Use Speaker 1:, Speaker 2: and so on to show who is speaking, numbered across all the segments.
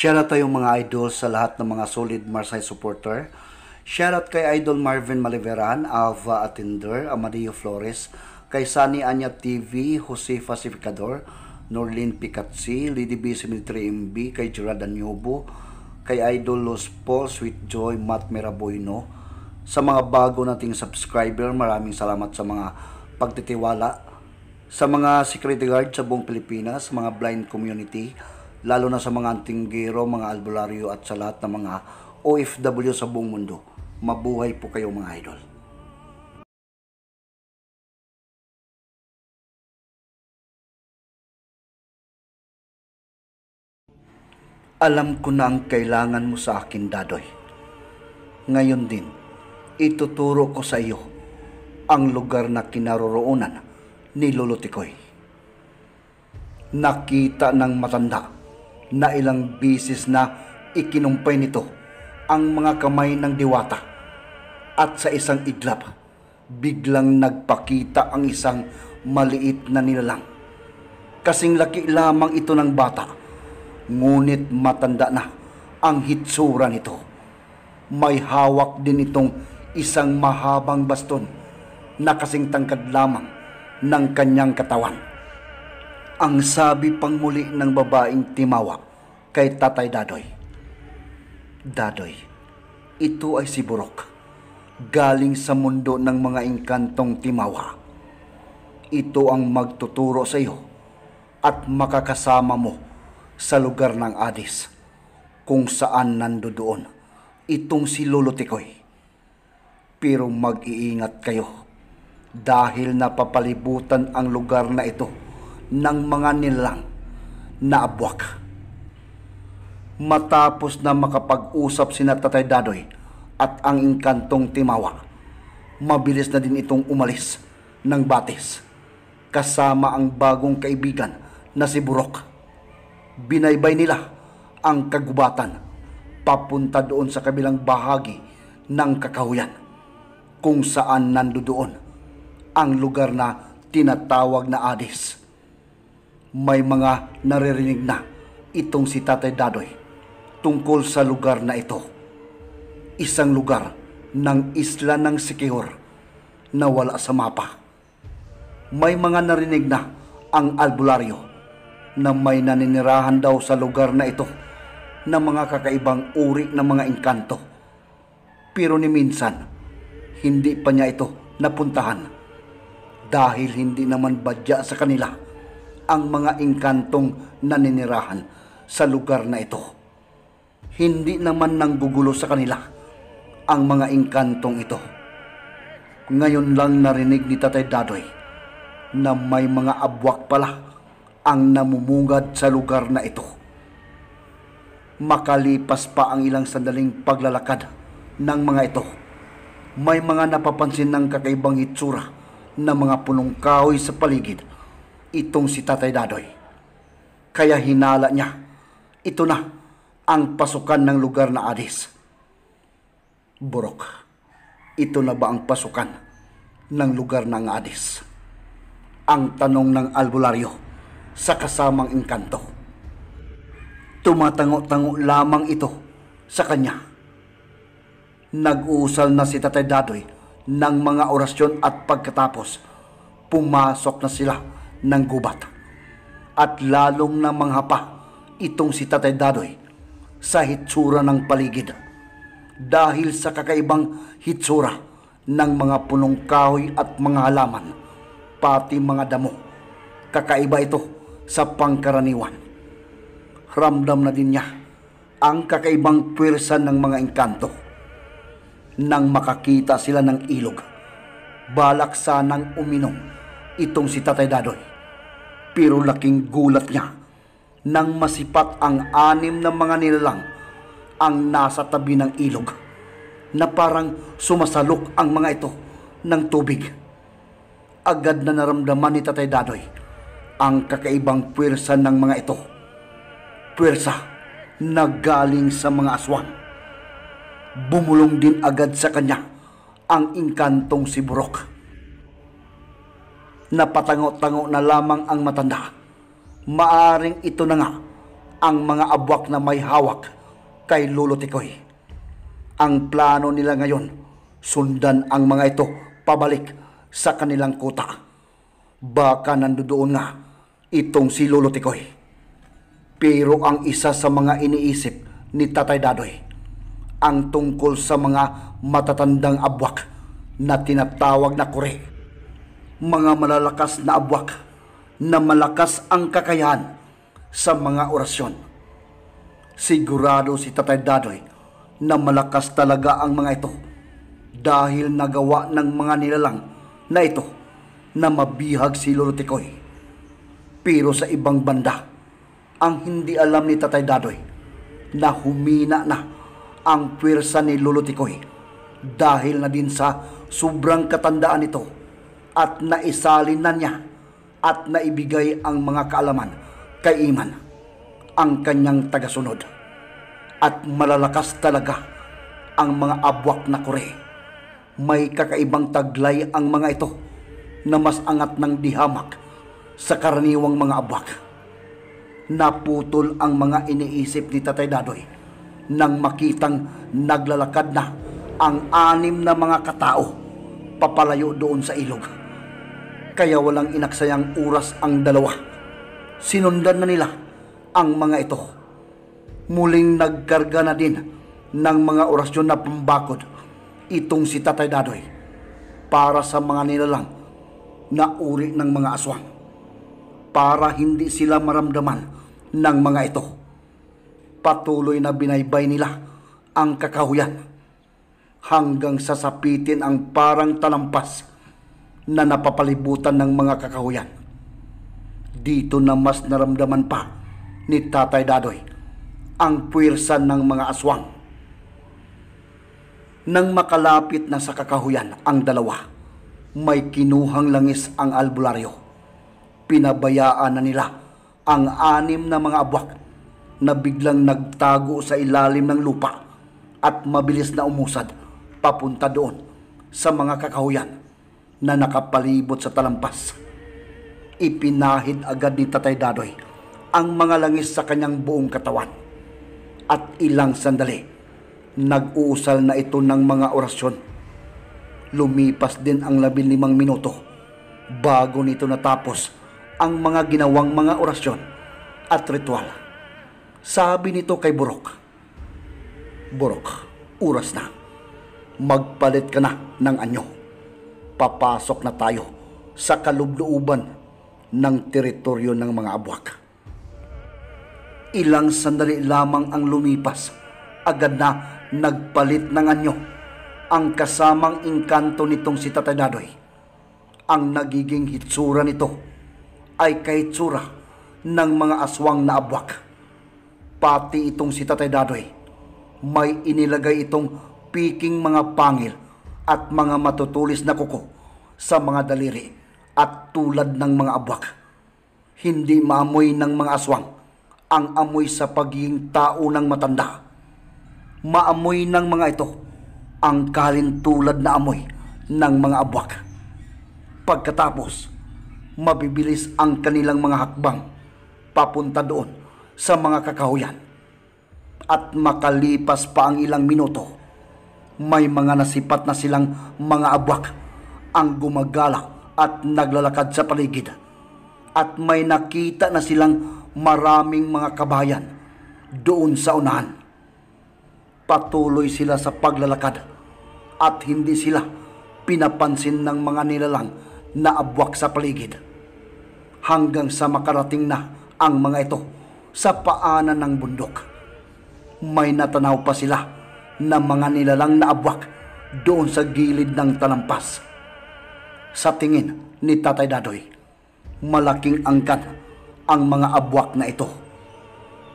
Speaker 1: Shoutout tayo mga idol sa lahat ng mga solid Marsay supporter. Shoutout kay Idol Marvin Maliveran, Ava Atinder, Amadio Flores, kay Sunny Anya TV, Jose Pacificador, Norlin Picatsi, Lady B. Cemetery MB, kay Gerard Anyubo, kay Idol Los Paul, Sweet Joy, Matt Meraboyno. Sa mga bago nating subscriber, maraming salamat sa mga pagtitiwala. Sa mga security guard sa buong Pilipinas, mga blind community, lalo na sa mga antinggero, mga albularyo at sa lahat ng mga OFW sa buong mundo. Mabuhay po kayo mga idol. Alam ko na ang kailangan mo sa akin, Dadoy. Ngayon din, ituturo ko sa iyo ang lugar na kinaroroonan ni Lolo Tikoy. Nakita ng matanda na ilang bisis na ikinumpay nito ang mga kamay ng diwata at sa isang iglap biglang nagpakita ang isang maliit na nilalang kasing laki lamang ito ng bata ngunit matanda na ang hitsura nito may hawak din itong isang mahabang baston na kasing tangkad lamang ng kanyang katawan ang sabi pang muli ng babaeng timawak kay Tatay Dadoy. Dadoy, ito ay si Burok, galing sa mundo ng mga inkantong timawa. Ito ang magtuturo sa iyo at makakasama mo sa lugar ng Adis kung saan nando doon itong si Lolo Tikoy. Pero mag-iingat kayo dahil napapalibutan ang lugar na ito ng mga nilang na abwak. Matapos na makapag-usap si Tatay Dadoy at ang inkantong timawa, mabilis na din itong umalis ng batis kasama ang bagong kaibigan na si Burok. Binaybay nila ang kagubatan papunta doon sa kabilang bahagi ng kakahuyan kung saan nandoon ang lugar na tinatawag na Adis may mga naririnig na itong si Tatay Dadoy tungkol sa lugar na ito. Isang lugar ng isla ng Sikihor na wala sa mapa. May mga narinig na ang albularyo na may naninirahan daw sa lugar na ito ng mga kakaibang uri ng mga inkanto. Pero ni minsan, hindi pa niya ito napuntahan dahil hindi naman badya sa kanila ang mga engkantong naninirahan sa lugar na ito. Hindi naman nanggugulo sa kanila ang mga engkantong ito. Ngayon lang narinig ni Tatay Dadoy na may mga abwak pala ang namumungad sa lugar na ito. Makalipas pa ang ilang sandaling paglalakad ng mga ito, may mga napapansin ng kakaibang itsura ng mga punong kahoy sa paligid itong si Tatay Dadoy. Kaya hinala niya, ito na ang pasukan ng lugar na Adis. Burok, ito na ba ang pasukan ng lugar ng Adis? Ang tanong ng albularyo sa kasamang inkanto. Tumatango-tango lamang ito sa kanya. Nag-uusal na si Tatay Dadoy ng mga orasyon at pagkatapos, pumasok na sila ng gubat. At lalong na manghapa itong si Tatay Dadoy sa hitsura ng paligid dahil sa kakaibang hitsura ng mga punong kahoy at mga halaman pati mga damo. Kakaiba ito sa pangkaraniwan. Ramdam na din niya ang kakaibang pwersa ng mga engkanto nang makakita sila ng ilog. Balak sanang uminom itong si Tatay Dadoy pero laking gulat niya nang masipat ang anim na mga nilalang ang nasa tabi ng ilog na parang sumasalok ang mga ito ng tubig. Agad na naramdaman ni Tatay Dadoy ang kakaibang puwersa ng mga ito. Puwersa na galing sa mga aswang. Bumulong din agad sa kanya ang inkantong si Burok na patango-tango na lamang ang matanda. Maaring ito na nga ang mga abwak na may hawak kay Lolo Tikoy. Ang plano nila ngayon, sundan ang mga ito pabalik sa kanilang kuta. Baka nandoon nga itong si Lolo Tikoy. Pero ang isa sa mga iniisip ni Tatay Dadoy, ang tungkol sa mga matatandang abwak na tinatawag na kure mga malalakas na abwak na malakas ang kakayahan sa mga orasyon. Sigurado si Tatay Dadoy na malakas talaga ang mga ito dahil nagawa ng mga nilalang na ito na mabihag si Lolo Tikoy. Pero sa ibang banda, ang hindi alam ni Tatay Dadoy na humina na ang pwersa ni Lolo Tikoy dahil na din sa sobrang katandaan nito at naisalin na niya at naibigay ang mga kaalaman kay Iman, ang kanyang tagasunod. At malalakas talaga ang mga abwak na kore. May kakaibang taglay ang mga ito na mas angat ng dihamak sa karaniwang mga abwak. Naputol ang mga iniisip ni Tatay Dadoy nang makitang naglalakad na ang anim na mga katao papalayo doon sa ilog kaya walang inaksayang oras ang dalawa. Sinundan na nila ang mga ito. Muling nagkarga na din ng mga orasyon na pambakod itong si Tatay Dadoy para sa mga nilalang na uri ng mga aswang para hindi sila maramdaman ng mga ito. Patuloy na binaybay nila ang kakahuyan hanggang sasapitin ang parang talampas na napapalibutan ng mga kakahuyan. Dito na mas naramdaman pa ni Tatay Dadoy ang puwersa ng mga aswang. Nang makalapit na sa kakahuyan ang dalawa, may kinuhang langis ang albularyo. Pinabayaan na nila ang anim na mga abwak na biglang nagtago sa ilalim ng lupa at mabilis na umusad papunta doon sa mga kakahuyan na nakapalibot sa talampas. Ipinahid agad ni Tatay Dadoy ang mga langis sa kanyang buong katawan. At ilang sandali, nag-uusal na ito ng mga orasyon. Lumipas din ang labinlimang minuto bago nito natapos ang mga ginawang mga orasyon at ritual. Sabi nito kay Burok, Burok, oras na. Magpalit ka na ng anyo papasok na tayo sa kalubluuban ng teritoryo ng mga abwak. Ilang sandali lamang ang lumipas, agad na nagpalit ng anyo ang kasamang inkanto nitong si Tatay Dadoy. Ang nagiging hitsura nito ay kahitsura ng mga aswang na abwak. Pati itong si Tatay Dadoy, may inilagay itong piking mga pangil at mga matutulis na kuko sa mga daliri at tulad ng mga abwak. Hindi maamoy ng mga aswang ang amoy sa pagiging tao ng matanda. Maamoy ng mga ito ang tulad na amoy ng mga abwak. Pagkatapos, mabibilis ang kanilang mga hakbang papunta doon sa mga kakahuyan. At makalipas pa ang ilang minuto, may mga nasipat na silang mga abwak ang gumagala at naglalakad sa paligid. At may nakita na silang maraming mga kabayan doon sa unahan. Patuloy sila sa paglalakad at hindi sila pinapansin ng mga nilalang na abwak sa paligid. Hanggang sa makarating na ang mga ito sa paanan ng bundok. May natanaw pa sila na mga nilalang na abwak doon sa gilid ng talampas. Sa tingin ni Tatay Dadoy, malaking angkat ang mga abwak na ito.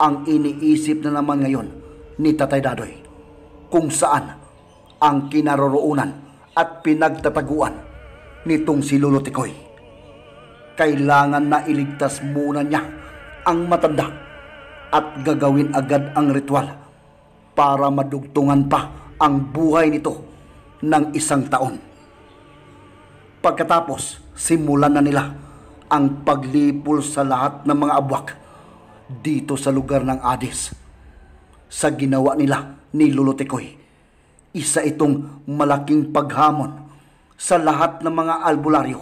Speaker 1: Ang iniisip na naman ngayon ni Tatay Dadoy kung saan ang kinaroroonan at pinagtataguan nitong si Lolo Tikoy. Kailangan na iligtas muna niya ang matanda at gagawin agad ang ritual para madugtungan pa ang buhay nito ng isang taon. Pagkatapos, simulan na nila ang paglipol sa lahat ng mga abwak dito sa lugar ng Adis. Sa ginawa nila ni Lulutikoy, isa itong malaking paghamon sa lahat ng mga albularyo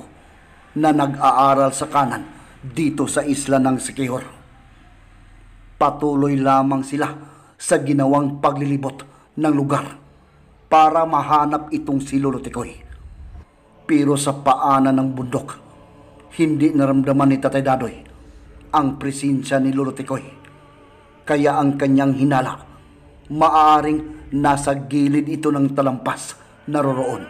Speaker 1: na nag-aaral sa kanan dito sa isla ng Sikihor. Patuloy lamang sila sa ginawang paglilibot ng lugar para mahanap itong si Lolo Tikoy. Pero sa paanan ng bundok, hindi naramdaman ni Tatay Dadoy ang presensya ni Lolo Tikoy. Kaya ang kanyang hinala, maaring nasa gilid ito ng talampas naroroon.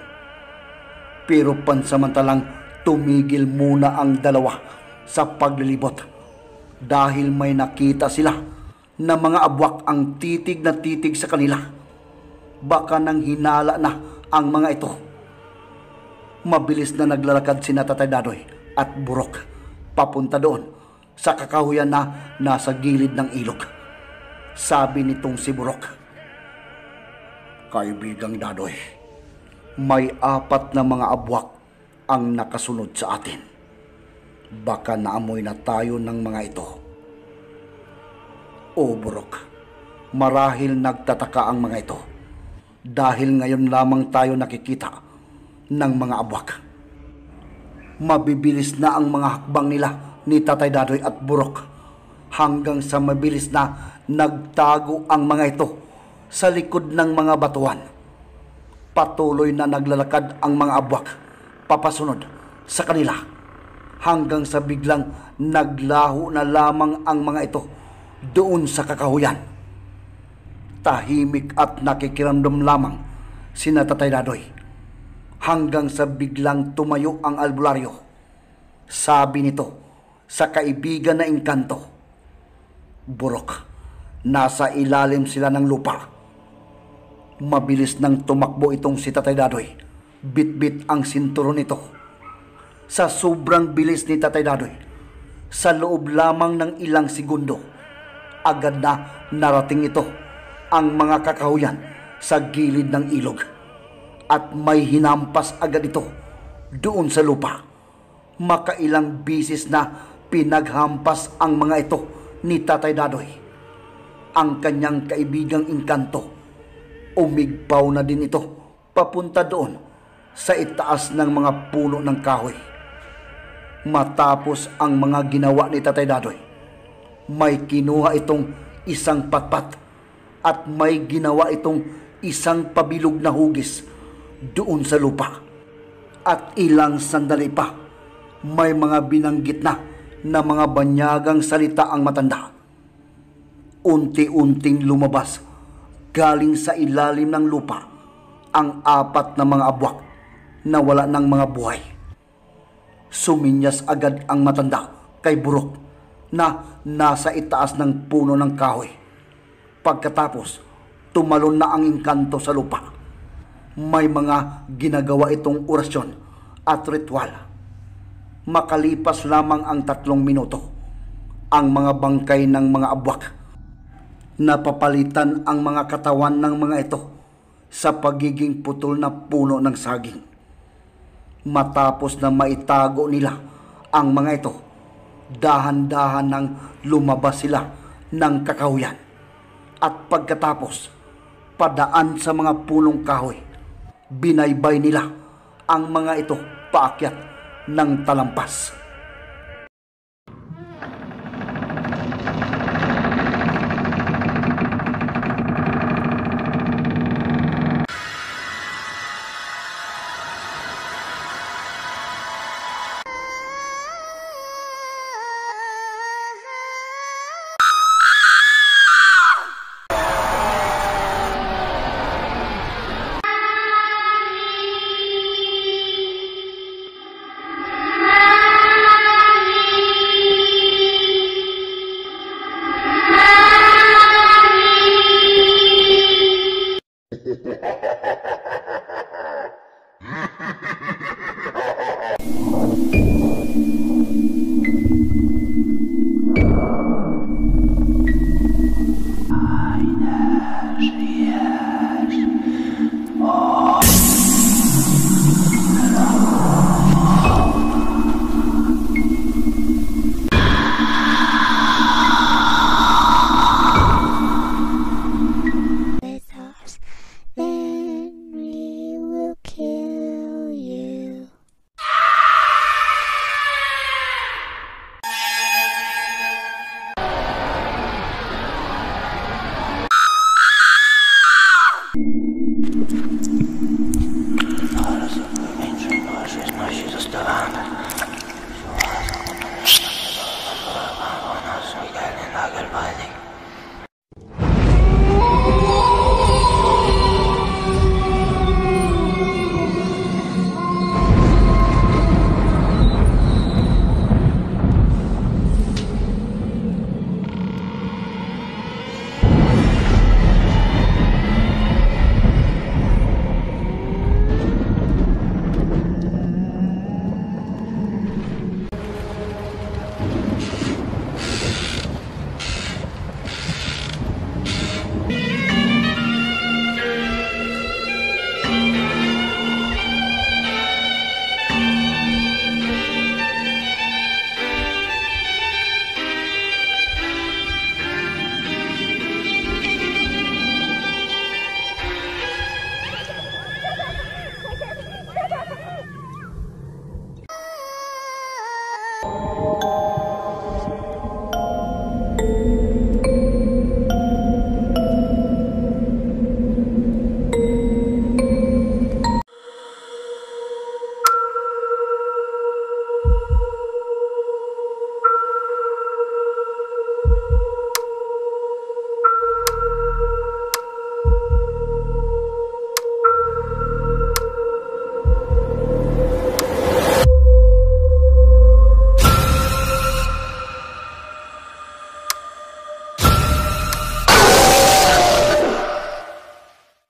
Speaker 1: Pero pansamantalang tumigil muna ang dalawa sa paglilibot dahil may nakita sila na mga abwak ang titig na titig sa kanila. Baka nang hinala na ang mga ito. Mabilis na naglalakad si Natatay Dadoy at Burok papunta doon sa kakahuyan na nasa gilid ng ilog. Sabi nitong si Burok, Kaibigang Dadoy, may apat na mga abwak ang nakasunod sa atin. Baka naamoy na tayo ng mga ito obrok. Marahil nagtataka ang mga ito dahil ngayon lamang tayo nakikita ng mga abwak. Mabibilis na ang mga hakbang nila ni Tatay Dadoy at Burok hanggang sa mabilis na nagtago ang mga ito sa likod ng mga batuan. Patuloy na naglalakad ang mga abwak papasunod sa kanila hanggang sa biglang naglaho na lamang ang mga ito doon sa kakahuyan. Tahimik at nakikiramdam lamang si Natatay Dadoy hanggang sa biglang tumayo ang albularyo. Sabi nito sa kaibigan na inkanto, Burok, nasa ilalim sila ng lupa. Mabilis nang tumakbo itong si Tatay Dadoy. Bitbit -bit ang sinturon nito. Sa sobrang bilis ni Tatay Dadoy, sa loob lamang ng ilang segundo, agad na narating ito ang mga kakahuyan sa gilid ng ilog at may hinampas agad ito doon sa lupa. Makailang bisis na pinaghampas ang mga ito ni Tatay Dadoy. Ang kanyang kaibigang inkanto, umigpaw na din ito papunta doon sa itaas ng mga puno ng kahoy. Matapos ang mga ginawa ni Tatay Dadoy, may kinuha itong isang patpat at may ginawa itong isang pabilog na hugis doon sa lupa. At ilang sandali pa, may mga binanggit na na mga banyagang salita ang matanda. Unti-unting lumabas galing sa ilalim ng lupa ang apat na mga abwak na wala ng mga buhay. Suminyas agad ang matanda kay Burok na nasa itaas ng puno ng kahoy. Pagkatapos, tumalon na ang inkanto sa lupa. May mga ginagawa itong orasyon at ritual. Makalipas lamang ang tatlong minuto, ang mga bangkay ng mga abwak. Napapalitan ang mga katawan ng mga ito sa pagiging putol na puno ng saging. Matapos na maitago nila ang mga ito, dahan-dahan nang lumabas sila ng kakahuyan. At pagkatapos, padaan sa mga pulong kahoy, binaybay nila ang mga ito paakyat ng talampas.